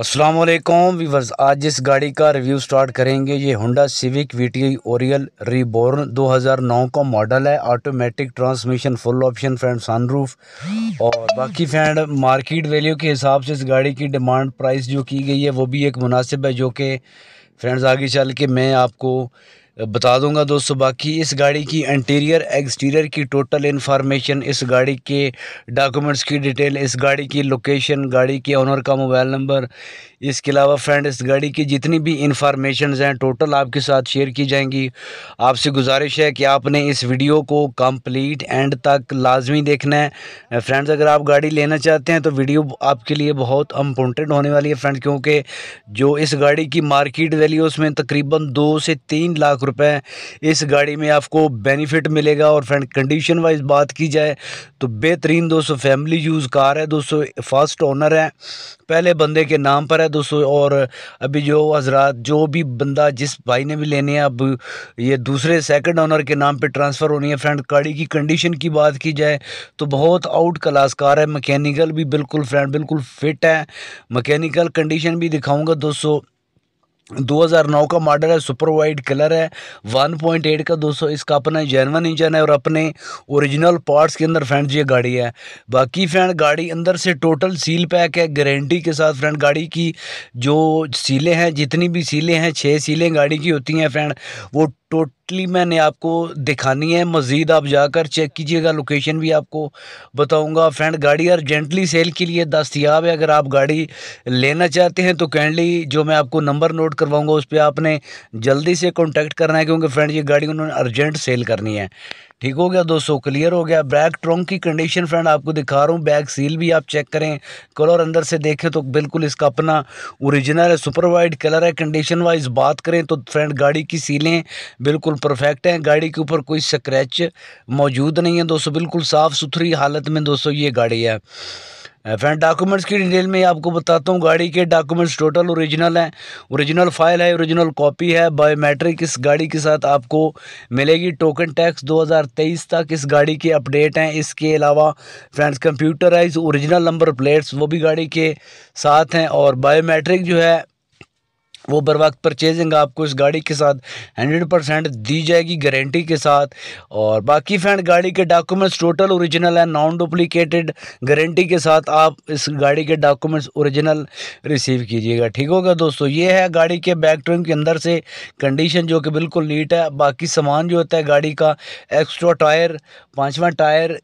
असलम आज जिस गाड़ी का रिव्यू स्टार्ट करेंगे ये Honda Civic VTi Oriel reborn 2009 का मॉडल है automatic transmission full option friend sunroof और बाकी फ्रेंड मार्केट वैल्यू के हिसाब से इस गाड़ी की डिमांड प्राइस जो की गई है वो भी एक मुनासिब है जो कि फ्रेंड्स आगे चल के मैं आपको बता दूंगा दोस्तों बाकी इस गाड़ी की इंटीरियर एक्सटीरियर की टोटल इन्फॉर्मेशन इस गाड़ी के डॉक्यूमेंट्स की डिटेल इस गाड़ी की लोकेशन गाड़ी के ओनर का मोबाइल नंबर इसके अलावा फ्रेंड इस गाड़ी की जितनी भी इंफॉर्मेशन हैं टोटल आपके साथ शेयर की जाएंगी आपसे गुजारिश है कि आपने इस वीडियो को कम्प्लीट एंड तक लाजमी देखना है फ्रेंड्स अगर आप गाड़ी लेना चाहते हैं तो वीडियो आपके लिए बहुत इंपॉर्टेंट होने वाली है फ्रेंड क्योंकि जो इस गाड़ी की मार्केट वैल्यू उसमें तकरीबन दो से तीन लाख लाख रुपए इस गाड़ी में आपको बेनिफिट मिलेगा और फ्रेंड कंडीशन वाइज बात की जाए तो बेहतरीन दोस्तों फैमिली यूज़ कार है दोस्तों फर्स्ट ओनर है पहले बंदे के नाम पर है दोस्तों और अभी जो हजरात जो भी बंदा जिस भाई ने भी लेने हैं अब ये दूसरे सेकंड ओनर के नाम पे ट्रांसफ़र होनी है फ्रेंड गाड़ी की कंडीशन की बात की जाए तो बहुत आउट क्लास कार है मैकेनिकल भी बिल्कुल फ्रेंड बिल्कुल फिट है मकैनिकल कंडीशन भी दिखाऊंगा दोस्तों 2009 का मॉडल है सुपर वाइट कलर है 1.8 का 200 इसका अपना जैनवन इंजन है और अपने ओरिजिनल पार्ट्स के अंदर फ्रेंड्स ये गाड़ी है बाकी फ्रेंड गाड़ी अंदर से टोटल सील पैक है गारंटी के साथ फ्रेंड गाड़ी की जो सीलें हैं जितनी भी सीलें हैं छः सीलें गाड़ी की होती हैं फ्रेंड वो टोट टोटली मैंने आपको दिखानी है मज़ीद आप जाकर चेक कीजिएगा लोकेशन भी आपको बताऊंगा फ्रेंड गाड़ी अर्जेंटली सेल के लिए दस्तियाब है अगर आप गाड़ी लेना चाहते हैं तो कैंडली जो मैं आपको नंबर नोट करवाऊँगा उस पर आपने जल्दी से कॉन्टैक्ट करना है क्योंकि फ्रेंड ये गाड़ी उन्होंने अर्जेंट सेल करनी है ठीक हो गया दोस्तों क्लियर हो गया बैग ट्रंक की कंडीशन फ्रेंड आपको दिखा रहा हूँ बैग सील भी आप चेक करें कलर अंदर से देखें तो बिल्कुल इसका अपना ओरिजिनल है सुपर वाइड कलर है कंडीशन वाइज बात करें तो फ्रेंड गाड़ी की सीलें बिल्कुल परफेक्ट हैं गाड़ी के ऊपर कोई स्क्रैच मौजूद नहीं है दोस्तों बिल्कुल साफ़ सुथरी हालत में दोस्तों ये गाड़ी है फ्रेंड uh, डॉक्यूमेंट्स की डिटेल में आपको बताता हूँ गाड़ी के डॉक्यूमेंट्स टोटल ओरिजिनल हैं ओरिजिनल फाइल है ओरिजिनल कॉपी है बायोमेट्रिक इस गाड़ी के साथ आपको मिलेगी टोकन टैक्स 2023 तक इस गाड़ी के अपडेट हैं इसके अलावा friends computerise original number plates वो भी गाड़ी के साथ हैं और बायोमेट्रिक जो है वो बर वक्त परचेजिंग आपको इस गाड़ी के साथ हंड्रेड परसेंट दी जाएगी गारंटी के साथ और बाकी फ्रेंड गाड़ी के documents total original and non duplicated guarantee के साथ आप इस गाड़ी के डॉक्यूमेंट्स ओरिजिनल रिसीव कीजिएगा ठीक होगा दोस्तों ये है गाड़ी के बैक ट्रिम के अंदर से कंडीशन जो कि बिल्कुल नीट है बाकी सामान जो होता है गाड़ी का एक्स्ट्रा टायर पाँचवा टायर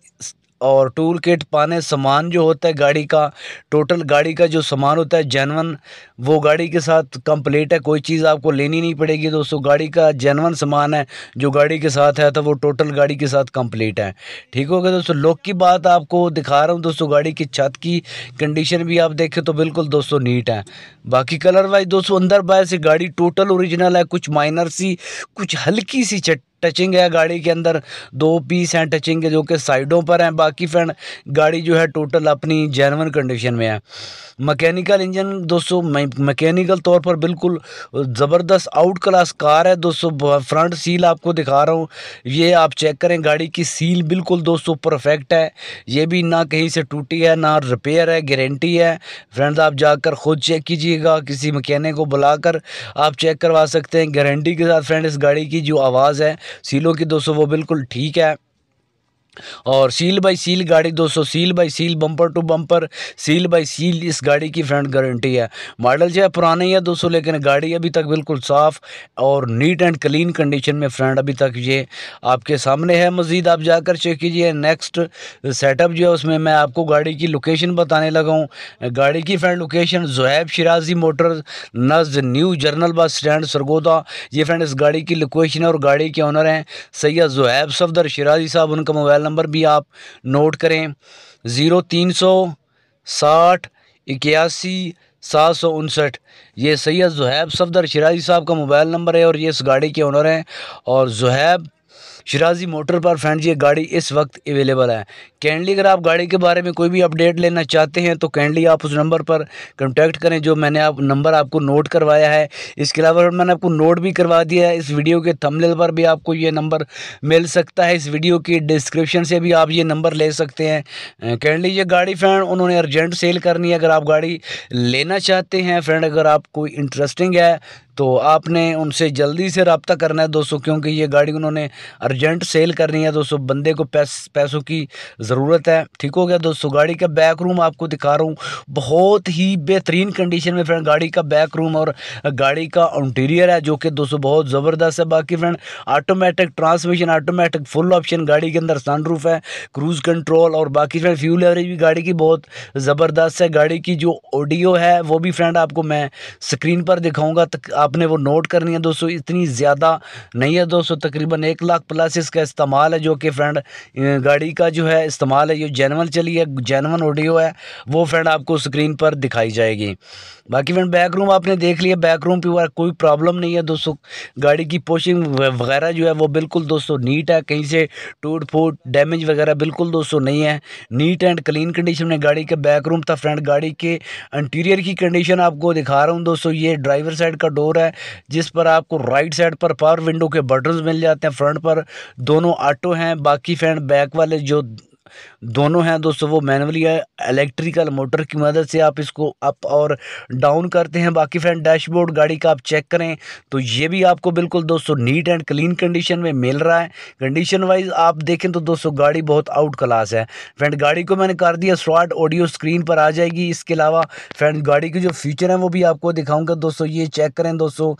और टूल किट पाने सामान जो होता है गाड़ी का टोटल गाड़ी का जो सामान होता है जैनवन वो गाड़ी के साथ कंप्लीट है कोई चीज़ आपको लेनी नहीं पड़ेगी दोस्तों गाड़ी का जैनवन सामान है जो गाड़ी के साथ है तो वो टोटल गाड़ी के साथ कंप्लीट है ठीक हो गया दोस्तों लुक की बात आपको दिखा रहा हूँ दोस्तों गाड़ी की छत की कंडीशन भी आप देखें तो बिल्कुल दोस्तों नीट है बाकी कलर वाइज दोस्तों अंदर बाहर से गाड़ी टोटल औरिजिनल है कुछ माइनर सी कुछ हल्की सी चट टचिंग है गाड़ी के अंदर दो पीस हैं टचिंग के जो कि साइडों पर हैं बाकी फैन गाड़ी जो है टोटल अपनी जैनवन कंडीशन में है मैकेनिकल इंजन दोस्तों मैकेनिकल तौर पर बिल्कुल ज़बरदस्त आउट क्लास कार है दोस्तों फ्रंट सील आपको दिखा रहा हूँ ये आप चेक करें गाड़ी की सील बिल्कुल दोस्तों परफेक्ट है ये भी ना कहीं से टूटी है ना रिपेयर है गारंटी है फ्रेंड्स आप जाकर ख़ुद चेक कीजिएगा किसी मकैनिक को बुलाकर आप चेक करवा सकते हैं गारंटी के साथ फ्रेंड इस गाड़ी की जो आवाज़ है सीलों की दोस्तों वो बिल्कुल ठीक है और सील बाई सील गाड़ी दोस्तों seal by seal bumper to bumper seal by seal इस गाड़ी की फ्रंट गारंटी है मॉडल जो है पुराने ही है दोस्तों लेकिन गाड़ी अभी तक बिल्कुल साफ़ और नीट एंड क्लीन कंडीशन में फ्रंट अभी तक ये आपके सामने है मज़ीद आप जाकर चेक कीजिए नेक्स्ट सेटअप जो है उसमें मैं आपको गाड़ी की लोकेशन बताने लगा हूँ गाड़ी की front location Zohaib Shirazi motor नज new general bus stand Sargodha ये फ्रेंड इस गाड़ी की लोकेशन है और गाड़ी के ऑनर हैं सैयद जहैब सफदर शराजी साहब उनका मोबाइल नंबर भी आप नोट करें ज़ीरो तीन सौ साठ इक्यासी सात सौ उनसठ ये सैयद जहैब सफदर शराजी साहब का मोबाइल नंबर है और ये इस गाड़ी के ओनर हैं और जहैब शिराजी मोटर पर फ्रेंड ये गाड़ी इस वक्त अवेलेबल है कैंडली अगर आप गाड़ी के बारे में कोई भी अपडेट लेना चाहते हैं तो कैंडली आप उस नंबर पर कॉन्टैक्ट करें जो मैंने आप नंबर आपको नोट करवाया है इसके अलावा मैंने आपको नोट भी करवा दिया है इस वीडियो के थमलेल पर भी आपको ये नंबर मिल सकता है इस वीडियो की डिस्क्रिप्शन से भी आप ये नंबर ले सकते हैं कैंडली ये गाड़ी फ्रेंड उन्होंने अर्जेंट सेल करनी है अगर आप गाड़ी लेना चाहते हैं फ्रेंड अगर आप कोई इंटरेस्टिंग है तो आपने उनसे जल्दी से रबता करना है दोस्तों क्योंकि ये गाड़ी उन्होंने अर्जेंट सेल करनी है दोस्तों बंदे को पैस पैसों की ज़रूरत है ठीक हो गया दोस्तों गाड़ी का बैक रूम आपको दिखा रहा हूँ बहुत ही बेहतरीन कंडीशन में फ्रेंड गाड़ी का बैक रूम और गाड़ी का इंटीरियर है जो कि दोस्तों बहुत ज़बरदस्त है बाकी friend automatic transmission automatic full option गाड़ी के अंदर सन है क्रूज़ कंट्रोल और बाकी फ्रेंड फ्यूल एवरेज भी गाड़ी की बहुत ज़बरदस्त है गाड़ी की जो ऑडियो है वो भी फ्रेंड आपको मैं स्क्रीन पर दिखाऊँगा आपने वो नोट करनी है दोस्तों इतनी ज़्यादा नहीं है दोस्तों तकरीबन एक लाख प्लस इसका इस्तेमाल है जो कि फ्रेंड गाड़ी का जो है इस्तेमाल है ये जैनवन चली है जैनवन ऑडियो है वो फ्रेंड आपको स्क्रीन पर दिखाई जाएगी बाकी फ्रेंड बैक रूम आपने देख लिया बैक रूम पर कोई प्रॉब्लम नहीं है दोस्तों गाड़ी की पोशिंग वगैरह जो है वो बिल्कुल दोस्तों नीट है कहीं से टूट फूट डैमेज वगैरह बिल्कुल दोस्तों नहीं है नीट एंड क्लीन कंडीशन में गाड़ी का बैक रूम था फ्रेंड गाड़ी के इंटीरियर की कंडीशन आपको दिखा रहा हूँ दोस्तों ये ड्राइवर साइड का डोर डोर है जिस पर आपको राइट साइड पर पावर विंडो के बटन्स मिल जाते हैं फ्रंट पर दोनों ऑटो हैं बाकी फैन बैक वाले जो दोनों हैं दोस्तों वो मैनुअली है इलेक्ट्रिकल मोटर की मदद से आप इसको अप और डाउन करते हैं बाकी फ्रेंड डैशबोर्ड गाड़ी का आप चेक करें तो ये भी आपको बिल्कुल दोस्तों नीट एंड क्लीन कंडीशन में मिल रहा है कंडीशन वाइज आप देखें तो दोस्तों गाड़ी बहुत आउट क्लास है फ्रेंड गाड़ी को मैंने कर दिया स्वाट ऑडियो स्क्रीन पर आ जाएगी इसके अलावा फ्रेंड गाड़ी के जो फीचर हैं वो भी आपको दिखाऊँगा दोस्तों ये चेक करें दोस्तों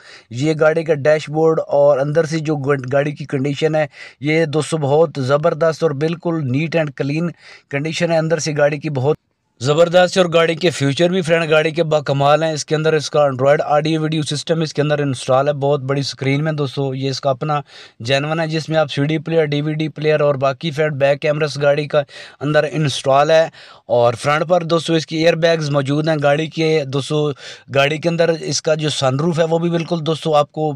ये गाड़ी का डैशबोर्ड और अंदर से जो गाड़ी की कंडीशन है ये दोस्तों बहुत ज़बरदस्त और बिल्कुल नीट एंड क्लीन कंडीशन है अंदर से गाड़ी की बहुत ज़बरदस्त और गाड़ी के फ्यूचर भी फ्रेंड गाड़ी के बाकमाल हैं इसके अंदर इसका एंड्रॉयड आडियो वीडियो सिस्टम इसके अंदर इंस्टॉल है बहुत बड़ी स्क्रीन में दोस्तों ये इसका अपना जैनवन है जिसमें आप सीडी प्लेयर डीवीडी प्लेयर और बाकी फ्रेंड बैक कैमरा गाड़ी का अंदर इंस्टॉल है और फ्रंट पर दोस्तों इसकी एयर मौजूद हैं गाड़ी के दोस्तों गाड़ी के अंदर इसका जो सन है वो भी बिल्कुल दोस्तों आपको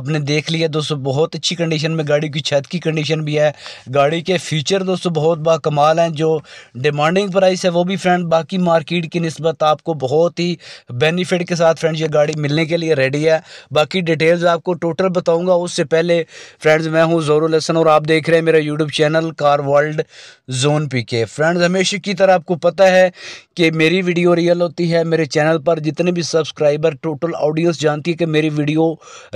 आपने देख लिया दोस्तों बहुत अच्छी कंडीशन में गाड़ी की छत की कंडीशन भी है गाड़ी के फीचर दोस्तों बहुत बाकमाल हैं जो डिमांडिंग प्राइस है वो भी फ्रेंड फ्रेंड बाकी मार्केट की नस्बत आपको बहुत ही बेनिफिट के साथ फ्रेंड्स ये गाड़ी मिलने के लिए रेडी है बाकी डिटेल्स आपको टोटल बताऊंगा उससे पहले फ्रेंड्स मैं हूँ जोरुल हसन और आप देख रहे हैं मेरा YouTube channel car world zone P K friends हमेशा की तरह आपको पता है कि मेरी वीडियो रियल होती है मेरे चैनल पर जितने भी सब्सक्राइबर टोटल ऑडियंस जानती है कि मेरी वीडियो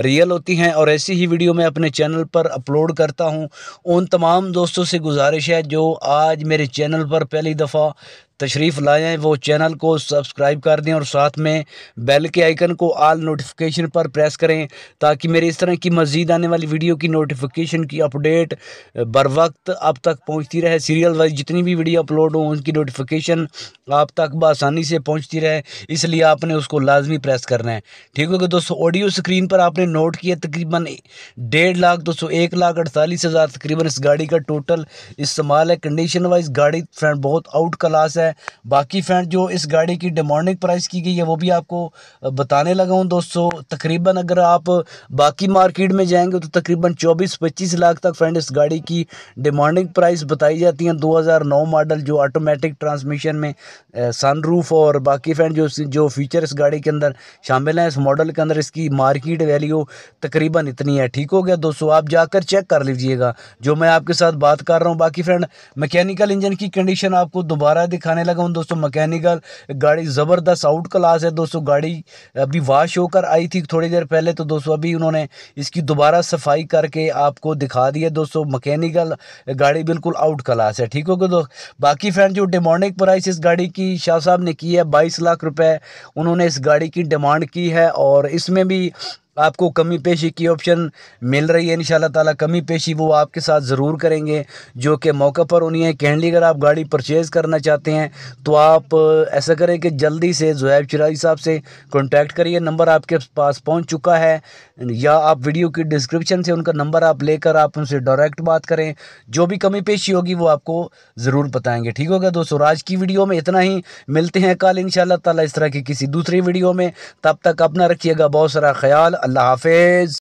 रियल होती हैं और ऐसी ही वीडियो मैं अपने चैनल पर अपलोड करता हूँ उन तमाम दोस्तों से गुजारिश है जो आज मेरे चैनल पर पहली दफ़ा तशरीफ़ लाएँ वो चैनल को सब्सक्राइब कर दें और साथ में बेल के आइकन को आल नोटिफिकेशन पर प्रेस करें ताकि मेरे इस तरह की मज़ीद आने वाली वीडियो की नोटिफिकेशन की अपडेट बर वक्त आप तक पहुँचती रहे सीरियल वाइज जितनी भी वीडियो अपलोड हों उनकी नोटिफिकेशन आप तक बसानी से पहुँचती रहे इसलिए आपने उसको लाजमी प्रेस करना है ठीक गया दोस्तों ऑडियो स्क्रीन पर आपने नोट किया तकरीबन डेढ़ लाख दोस्तों एक लाख अड़तालीस हज़ार तकरीबन इस गाड़ी का टोटल इस्तेमाल है कंडीशन वाइज गाड़ी फ्रेंड बहुत आउट क्लास है बाकी फ्रेंड जो इस गाड़ी की डिमांडिंग प्राइस की गई है वो भी आपको बताने लगा हूँ दोस्तों तकरीबन अगर आप बाकी मार्केट में जाएंगे तो तकरीबन चौबीस पच्चीस लाख तक फ्रेंड इस गाड़ी की डिमांडिंग प्राइस बताई जाती है 2009 मॉडल जो ऑटोमेटिक ट्रांसमिशन में सनरूफ और बाकी फ्रेंड जो जो फीचर इस गाड़ी के अंदर शामिल हैं इस मॉडल के अंदर इसकी मार्किट वैल्यू तकरीबन इतनी है ठीक हो गया दोस्तों आप जाकर चेक कर लीजिएगा जो मैं आपके साथ बात कर रहा हूँ बाकी फ्रेंड मैकेनिकल इंजन की कंडीशन आपको दोबारा दिखा दिखाने लगा हूँ दोस्तों मकैनिकल गाड़ी ज़बरदस्त आउट क्लास है दोस्तों गाड़ी अभी वाश होकर आई थी थोड़ी देर पहले तो दोस्तों अभी उन्होंने इसकी दोबारा सफाई करके आपको दिखा दी है दोस्तों मकैनिकल गाड़ी बिल्कुल आउट क्लास है ठीक होगा दोस्त बाकी फ्रेंड जो डिमांडिंग प्राइस इस गाड़ी की शाह साहब ने की है बाईस लाख रुपये उन्होंने इस गाड़ी की डिमांड की है और इसमें भी आपको कमी पेशी की ऑप्शन मिल रही है इन ताला कमी पेशी वो आपके साथ ज़रूर करेंगे जो कि मौके पर होनी है कहली अगर आप गाड़ी परचेज़ करना चाहते हैं तो आप ऐसा करें कि जल्दी से जोैब चिरागी साहब से कॉन्टैक्ट करिए नंबर आपके पास पहुंच चुका है या आप वीडियो की डिस्क्रिप्शन से उनका नंबर आप लेकर आप उनसे डायरेक्ट बात करें जो भी कमी पेशी होगी वो आपको ज़रूर बताएँगे ठीक होगा दोस्तों आज की वीडियो में इतना ही मिलते हैं कल इन ताला इस तरह की किसी दूसरी वीडियो में तब तक अपना रखिएगा बहुत सारा ख्याल अल्लाह हाफिज़